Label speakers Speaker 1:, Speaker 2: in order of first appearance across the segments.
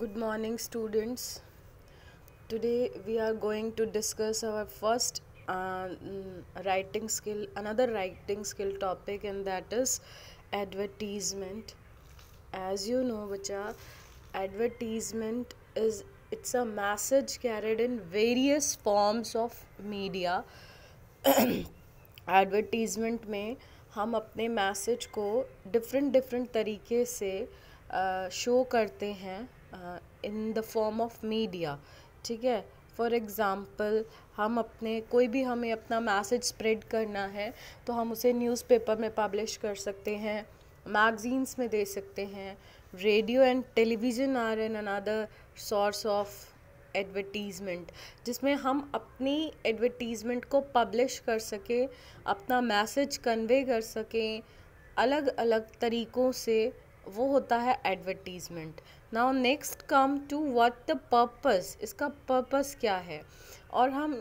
Speaker 1: good morning students today we are going to discuss our first uh, writing skill another writing skill topic and that is advertisement as you know bacha advertisement is it's a message carried in various forms of media advertisement में हम अपने message को different different तरीके से show करते हैं in the form of media ठीक है फॉर एग्ज़ाम्पल हम अपने कोई भी हमें अपना मैसेज स्प्रेड करना है तो हम उसे न्यूज़पेपर में पब्लिश कर सकते हैं मैगज़ीन्स में दे सकते हैं radio and television are an another source of advertisement जिसमें हम अपनी एडवर्टीज़मेंट को पब्लिश कर सकें अपना मैसेज कन्वे कर सकें अलग अलग तरीक़ों से वो होता है advertisement now next come to what the purpose इसका पर्पस क्या है और हम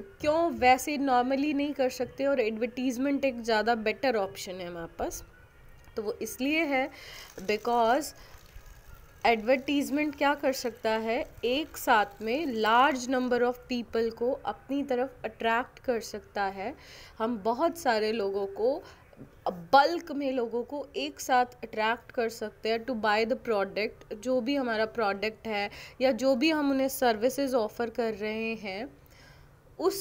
Speaker 1: क्यों वैसे नॉर्मली नहीं कर सकते और एडवर्टीज़मेंट एक ज़्यादा बेटर ऑप्शन है हमारे पास तो वो इसलिए है बिकॉज़ एडवर्टीज़मेंट क्या कर सकता है एक साथ में लार्ज नंबर ऑफ़ पीपल को अपनी तरफ अट्रैक्ट कर सकता है हम बहुत सारे लोगों को बल्क में लोगों को एक साथ अट्रैक्ट कर सकते हैं टू बाय द प्रोडक्ट जो भी हमारा प्रोडक्ट है या जो भी हम उन्हें सर्विसेज ऑफ़र कर रहे हैं उस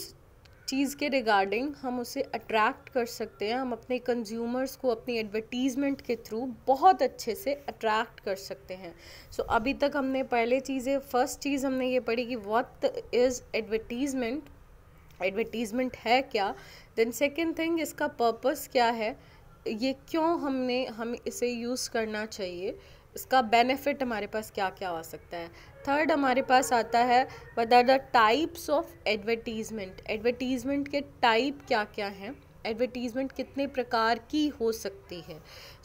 Speaker 1: चीज़ के रिगार्डिंग हम उसे अट्रैक्ट कर सकते हैं हम अपने कंज्यूमर्स को अपनी एडवर्टीज़मेंट के थ्रू बहुत अच्छे से अट्रैक्ट कर सकते हैं सो so, अभी तक हमने पहले चीज़ें फर्स्ट चीज़ हमने ये पढ़ी कि वॉट इज़ एडवर्टीज़मेंट एडवर्टीज़मेंट है क्या देन सेकेंड थिंग इसका पर्पस क्या है ये क्यों हमने हम इसे यूज़ करना चाहिए इसका बेनिफिट हमारे पास क्या क्या आ सकता है थर्ड हमारे पास आता है what are the types of advertisement advertisement के टाइप क्या क्या हैं एडवर्टीज़मेंट कितने प्रकार की हो सकती है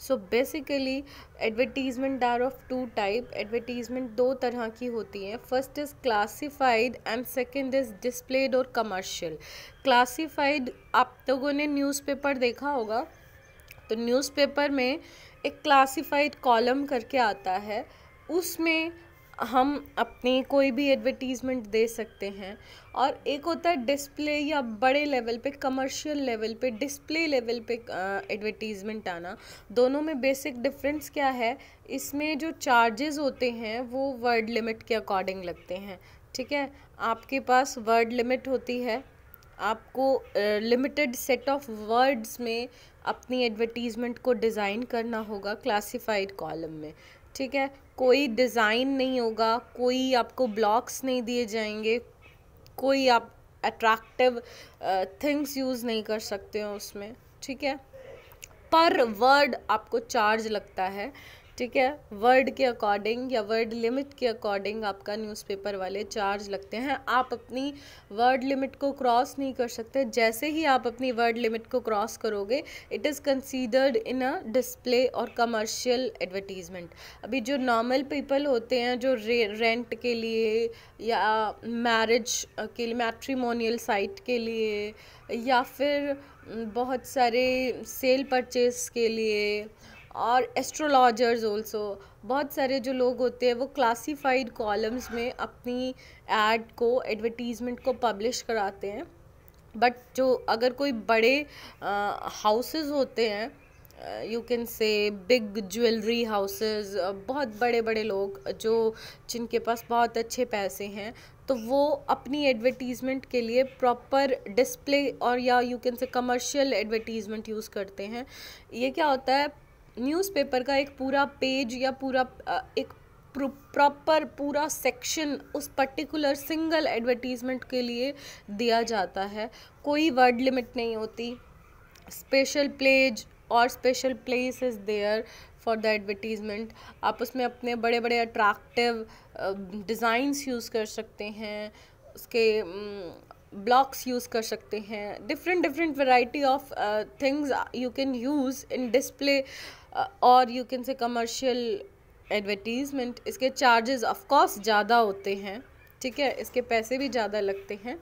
Speaker 1: so basically advertisement are of two type advertisement दो तरह की होती हैं first is classified and second is displayed और कमर्शियल क्लासिफाइड आप लोगों ने न्यूज़पेपर देखा होगा तो न्यूज़पेपर में एक क्लासिफाइड कॉलम करके आता है उसमें हम अपनी कोई भी एडवर्टीज़मेंट दे सकते हैं और एक होता है डिस्प्ले या बड़े लेवल पे कमर्शियल लेवल पे डिस्प्ले लेवल पे एडवर्टीज़मेंट आना दोनों में बेसिक डिफरेंस क्या है इसमें जो चार्जेस होते हैं वो वर्ड लिमिट के अकॉर्डिंग लगते हैं ठीक है आपके पास वर्ड लिमिट होती है आपको लिमिटेड सेट ऑफ वर्ड्स में अपनी एडवर्टीज़मेंट को डिज़ाइन करना होगा क्लासिफाइड कॉलम में ठीक है कोई डिज़ाइन नहीं होगा कोई आपको ब्लॉक्स नहीं दिए जाएंगे कोई आप अट्रैक्टिव थिंग्स यूज़ नहीं कर सकते हो उसमें ठीक है पर वर्ड आपको चार्ज लगता है ठीक है वर्ड के अकॉर्डिंग या वर्ड लिमिट के अकॉर्डिंग आपका न्यूज़पेपर वाले चार्ज लगते हैं आप अपनी वर्ड लिमिट को क्रॉस नहीं कर सकते जैसे ही आप अपनी वर्ड लिमिट को क्रॉस करोगे it is considered in a display और कमर्शियल एडवर्टीज़मेंट अभी जो नॉर्मल पीपल होते हैं जो रे, रेंट के लिए या मैरिज के लिए मैट्रीमोनियल साइट के लिए या फिर बहुत सारे सेल परचेज़ के लिए और एस्ट्रोलॉजर्स ऑल्सो बहुत सारे जो लोग होते हैं वो क्लासिफाइड कॉलम्स में अपनी एड को एडवर्टीज़मेंट को पब्लिश कराते हैं बट जो अगर कोई बड़े हाउसेस होते हैं you can say big jewellery houses बहुत बड़े बड़े लोग जो जिनके पास बहुत अच्छे पैसे हैं तो वो अपनी एडवर्टीज़मेंट के लिए प्रॉपर डिस्प्ले और या you can say commercial advertisement use करते हैं ये क्या होता है न्यूज़पेपर का एक पूरा पेज या पूरा एक प्रॉपर पूरा सेक्शन उस पर्टिकुलर सिंगल एडवर्टीज़मेंट के लिए दिया जाता है कोई वर्ड लिमिट नहीं होती स्पेशल प्लेज और special place is there for the advertisement आप उसमें अपने बड़े बड़े अट्रैक्टिव डिज़ाइंस यूज़ कर सकते हैं उसके ब्लॉक्स यूज़ कर सकते हैं different different variety of things you can use in display Uh, और you can say commercial advertisement इसके चार्जेस ऑफ ज़्यादा होते हैं ठीक है इसके पैसे भी ज़्यादा लगते हैं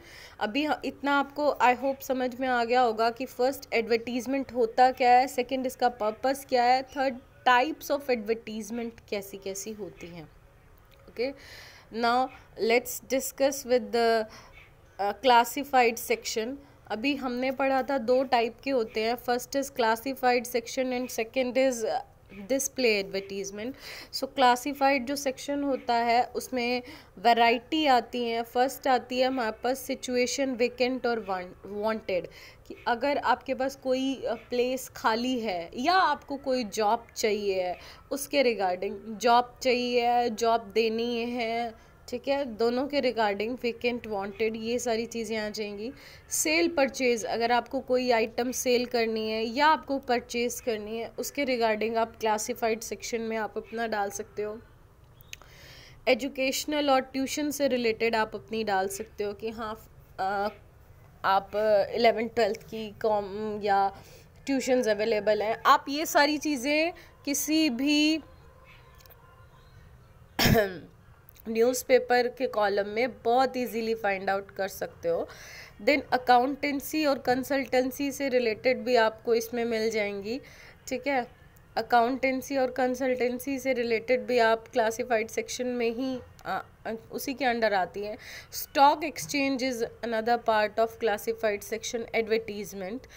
Speaker 1: अभी इतना आपको आई होप समझ में आ गया होगा कि फ़र्स्ट एडवर्टीज़मेंट होता क्या है सेकंड इसका पर्पस क्या है थर्ड टाइप्स ऑफ एडवर्टीज़मेंट कैसी कैसी होती हैं okay now let's discuss with the classified section अभी हमने पढ़ा था दो टाइप के होते हैं first is classified section and second is display advertisement so classified जो सेक्शन होता है उसमें वैरायटी आती है फर्स्ट आती है हमारे पास सिचुएशन वेकेंट और वांटेड कि अगर आपके पास कोई प्लेस uh, खाली है या आपको कोई जॉब चाहिए उसके रिगार्डिंग जॉब चाहिए जॉब देनी है ठीक है दोनों के रिगार्डिंग वेकेंट वांटेड ये सारी चीज़ें आ जाएंगी सेल परचेज़ अगर आपको कोई आइटम सेल करनी है या आपको परचेज़ करनी है उसके रिगार्डिंग आप क्लासिफाइड सेक्शन में आप अपना डाल सकते हो एजुकेशनल और ट्यूशन से रिलेटेड आप अपनी डाल सकते हो कि हाँ आप एलेवेंथ ट्वेल्थ की कॉम या ट्यूशन्स अवेलेबल हैं आप ये सारी चीज़ें किसी भी न्यूज़पेपर के कॉलम में बहुत इजीली फाइंड आउट कर सकते हो देन अकाउंटेंसी और कंसल्टेंसी से रिलेटेड भी आपको इसमें मिल जाएंगी ठीक है अकाउंटेंसी और कंसल्टेंसी से रिलेटेड भी आप क्लासिफाइड सेक्शन में ही आ, उसी के अंडर आती है stock exchange is another part of classified section advertisement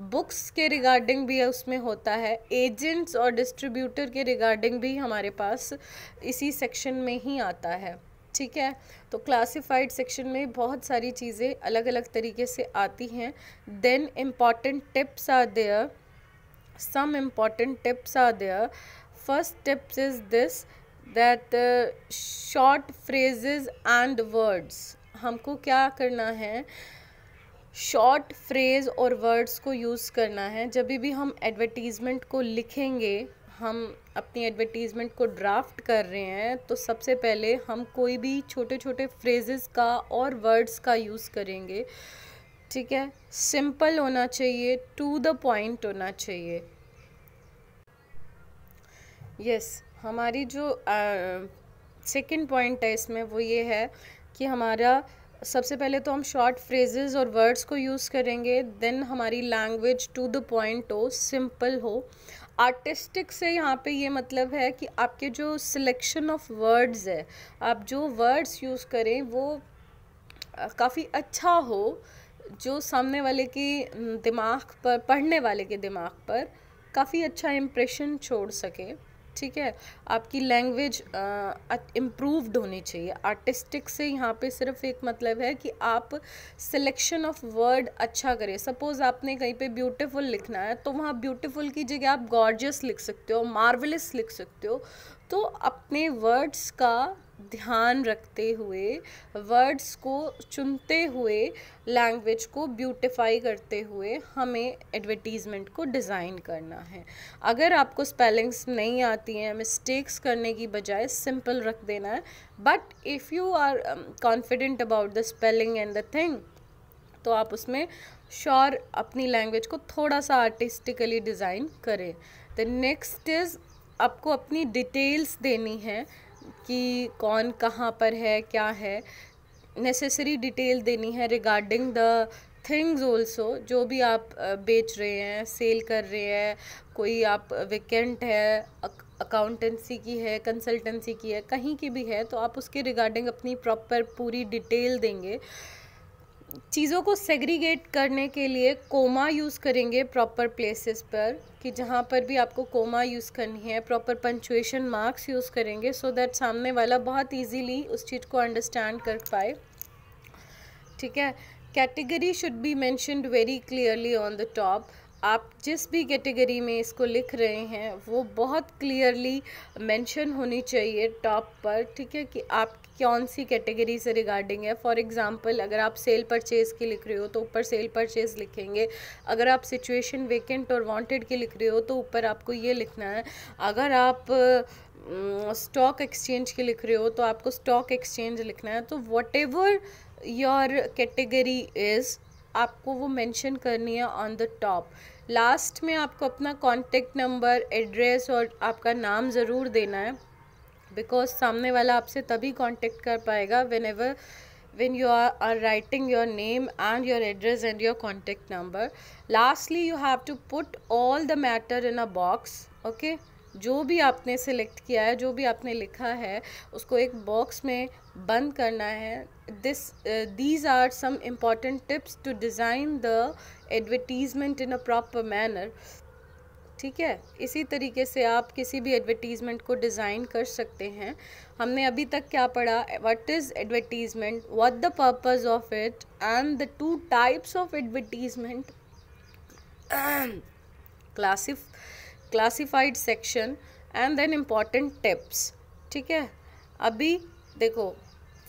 Speaker 1: books के रिगार्डिंग भी उसमें होता है एजेंट्स और डिस्ट्रीब्यूटर के रिगार्डिंग भी हमारे पास इसी सेक्शन में ही आता है ठीक है तो क्लासिफाइड सेक्शन में बहुत सारी चीज़ें अलग अलग तरीके से आती हैं then important tips are there some important tips are there first tips is this that short phrases and words हमको क्या करना है शॉर्ट फ्रेज़ और वर्ड्स को यूज़ करना है जब भी हम एडवर्टीज़मेंट को लिखेंगे हम अपनी एडवर्टीज़मेंट को ड्राफ्ट कर रहे हैं तो सबसे पहले हम कोई भी छोटे छोटे फ्रेजेस का और वर्ड्स का यूज़ करेंगे ठीक है सिंपल होना चाहिए टू द पॉइंट होना चाहिए यस yes, हमारी जो सेकंड uh, पॉइंट है इसमें वो ये है कि हमारा सबसे पहले तो हम शॉर्ट फ्रेजेस और वर्ड्स को यूज़ करेंगे देन हमारी लैंग्वेज टू द पॉइंट हो सिंपल हो आर्टिस्टिक से यहाँ पे ये मतलब है कि आपके जो सिलेक्शन ऑफ वर्ड्स है आप जो वर्ड्स यूज़ करें वो काफ़ी अच्छा हो जो सामने वाले के दिमाग पर पढ़ने वाले के दिमाग पर काफ़ी अच्छा इम्प्रेशन छोड़ सके ठीक है आपकी लैंग्वेज इम्प्रूव्ड होनी चाहिए आर्टिस्टिक से यहाँ पे सिर्फ एक मतलब है कि आप सिलेक्शन ऑफ वर्ड अच्छा करें सपोज़ आपने कहीं पे ब्यूटीफुल लिखना है तो वहाँ ब्यूटीफुल की जगह आप गॉर्जियस लिख सकते हो मार्वलिस लिख सकते हो तो अपने वर्ड्स का ध्यान रखते हुए वर्ड्स को चुनते हुए लैंग्वेज को ब्यूटिफाई करते हुए हमें एडवर्टीज़मेंट को डिज़ाइन करना है अगर आपको स्पेलिंग्स नहीं आती हैं मिस्टेक्स करने की बजाय सिंपल रख देना है but if you are confident about the spelling and the thing तो आप उसमें श्योर अपनी लैंग्वेज को थोड़ा सा आर्टिस्टिकली डिज़ाइन करें द नेक्स्ट इज़ आपको अपनी डिटेल्स देनी है कि कौन कहाँ पर है क्या है नेसेसरी डिटेल देनी है रिगार्डिंग द थिंग्स ऑल्सो जो भी आप बेच रहे हैं सेल कर रहे हैं कोई आप वेकेंट है अकाउंटेंसी की है कंसल्टेंसी की है कहीं की भी है तो आप उसके रिगार्डिंग अपनी प्रॉपर पूरी डिटेल देंगे चीज़ों को सेग्रीगेट करने के लिए कोमा यूज़ करेंगे प्रॉपर प्लेसेस पर कि जहाँ पर भी आपको कोमा यूज़ करनी है प्रॉपर पंचुएशन मार्क्स यूज़ करेंगे सो so दैट सामने वाला बहुत इजीली उस चीज़ को अंडरस्टैंड कर पाए ठीक है category should be mentioned very clearly on the top आप जिस भी कैटेगरी में इसको लिख रहे हैं वो बहुत क्लियरली मेंशन होनी चाहिए टॉप पर ठीक है कि आप कौन सी कैटेगरी से रिगार्डिंग है फॉर एग्जांपल अगर आप सेल परचेज़ की लिख रहे हो तो ऊपर सेल परचेज़ लिखेंगे अगर आप सिचुएशन वेकेंट और वांटेड की लिख रहे हो तो ऊपर आपको ये लिखना है अगर आप स्टॉक एक्सचेंज की लिख रहे हो तो आपको स्टॉक एक्सचेंज लिखना है तो whatever your category is आपको वो मेंशन करनी है ऑन द टॉप लास्ट में आपको अपना कॉन्टेक्ट नंबर एड्रेस और आपका नाम ज़रूर देना है बिकॉज सामने वाला आपसे तभी कॉन्टेक्ट कर पाएगा whenever when you are are writing your name and your address and your contact number lastly you have to put all the matter in a box okay जो भी आपने सेलेक्ट किया है जो भी आपने लिखा है उसको एक बॉक्स में बंद करना है this these are some important tips to design the advertisement in a proper manner ठीक है इसी तरीके से आप किसी भी एडवर्टीज़मेंट को डिज़ाइन कर सकते हैं हमने अभी तक क्या पढ़ा what is advertisement what the purpose of it and the two types of advertisement classified classified section and then important tips ठीक है अभी देखो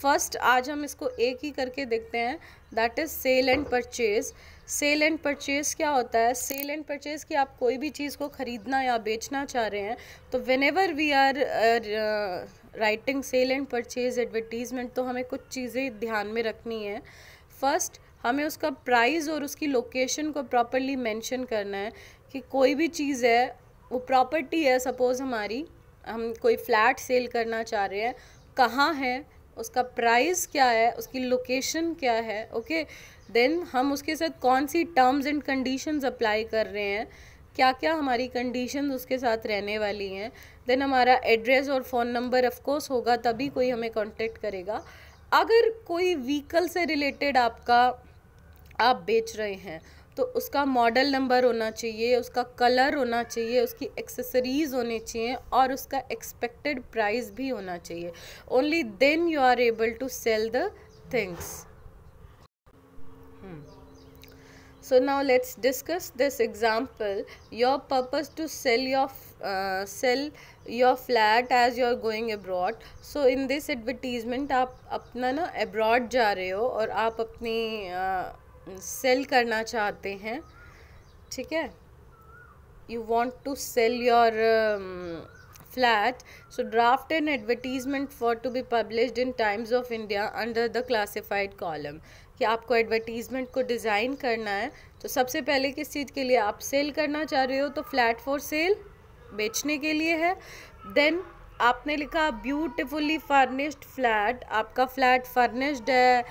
Speaker 1: फर्स्ट आज हम इसको एक ही करके देखते हैं that is sale and purchase sale and purchase क्या होता है सेल एंड परचेज़ की आप कोई भी चीज़ को ख़रीदना या बेचना चाह रहे हैं तो whenever we are writing sale and purchase advertisement तो हमें कुछ चीज़ें ध्यान में रखनी है फर्स्ट हमें उसका प्राइस और उसकी लोकेशन को प्रॉपरली मेंशन करना है कि कोई भी चीज़ है वो प्रॉपर्टी है सपोज़ हमारी हम कोई फ्लैट सेल करना चाह रहे हैं कहाँ है उसका प्राइस क्या है उसकी लोकेशन क्या है ओके okay? देन हम उसके साथ कौन सी टर्म्स एंड कंडीशंस अप्लाई कर रहे हैं क्या क्या हमारी कंडीशन उसके साथ रहने वाली हैं देन हमारा एड्रेस और फ़ोन नंबर ऑफकोर्स होगा तभी कोई हमें कांटेक्ट करेगा अगर कोई व्हीकल से रिलेटेड आपका आप बेच रहे हैं तो उसका मॉडल नंबर होना चाहिए उसका कलर होना चाहिए उसकी एक्सेसरीज होनी चाहिए और उसका एक्सपेक्टेड प्राइस भी होना चाहिए only then you are able to sell the things so now let's discuss this example your purpose to sell your sell your flat as you are going abroad so in this advertisement आप अपना ना abroad जा रहे हो और आप अपनी uh, cell करना चाहते हैं ठीक है you want to sell your flat so draft and advertisement for to be publish in Times of India under the classified column कि आपको एडवर्टीज़मेंट को डिज़ाइन करना है तो सबसे पहले किस चीज़ के लिए आप सेल करना चाह रहे हो तो फ्लैट फॉर सेल बेचने के लिए है देन आपने लिखा ब्यूटिफुली फर्निश्ड फ्लैट आपका फ्लैट फर्निश्ड है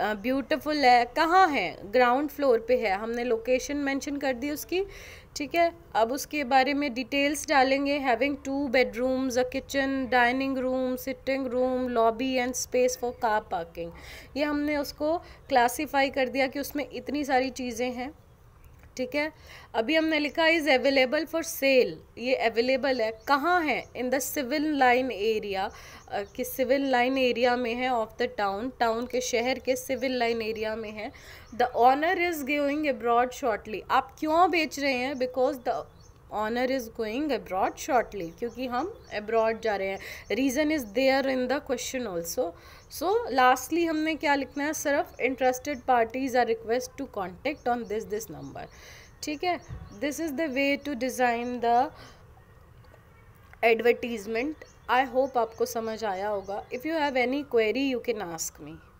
Speaker 1: ब्यूटीफुल है कहाँ है ग्राउंड फ्लोर पे है हमने लोकेशन मेंशन कर दी उसकी ठीक है अब उसके बारे में डिटेल्स डालेंगे having two bedrooms a kitchen dining room sitting room lobby and space for car parking ये हमने उसको क्लासिफाई कर दिया कि उसमें इतनी सारी चीज़ें हैं ठीक है अभी हमने लिखा इज़ अवेलेबल फॉर सेल ये अवेलेबल है कहाँ है in the civil line area कि सिविल लाइन एरिया में है ऑफ द टाउन टाउन के शहर के सिविल लाइन एरिया में है the owner is going abroad shortly आप क्यों बेच रहे हैं because the owner is going abroad shortly क्योंकि हम अब्रॉड जा रहे हैं reason is there in the question also so lastly हमने क्या लिखना है सिर्फ interested parties are request to contact on this this number ठीक है this is the way to design the advertisement I hope आपको समझ आया होगा if you have any query you can ask me